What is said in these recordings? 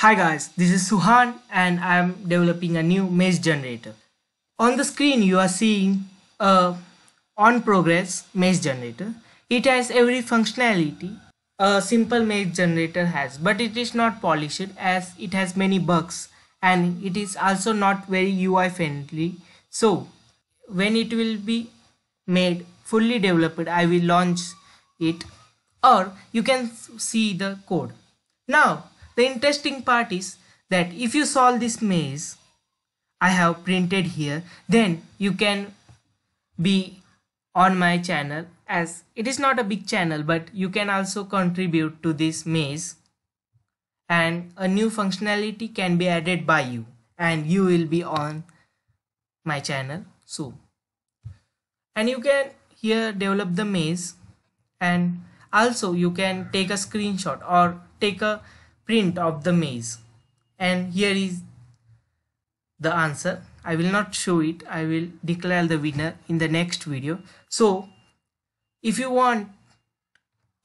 Hi guys, this is Suhan and I am developing a new mesh generator. On the screen you are seeing a on progress mesh generator. It has every functionality a simple mesh generator has but it is not polished as it has many bugs and it is also not very UI friendly. So when it will be made fully developed I will launch it or you can see the code. Now the interesting part is that if you solve this maze I have printed here then you can be on my channel as it is not a big channel but you can also contribute to this maze and a new functionality can be added by you and you will be on my channel soon and you can here develop the maze and also you can take a screenshot or take a print of the maze and here is the answer I will not show it I will declare the winner in the next video so if you want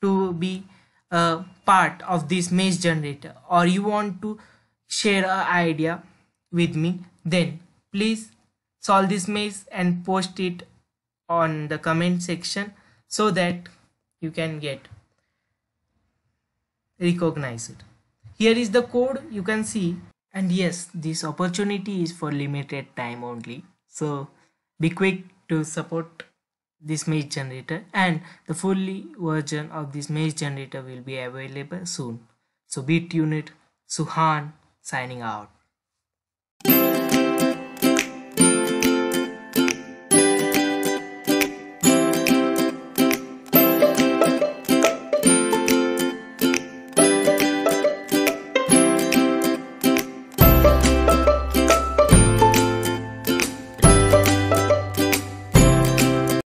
to be a part of this maze generator or you want to share an idea with me then please solve this maze and post it on the comment section so that you can get recognized here is the code you can see and yes this opportunity is for limited time only so be quick to support this maze generator and the fully version of this maze generator will be available soon so be tuned suhan signing out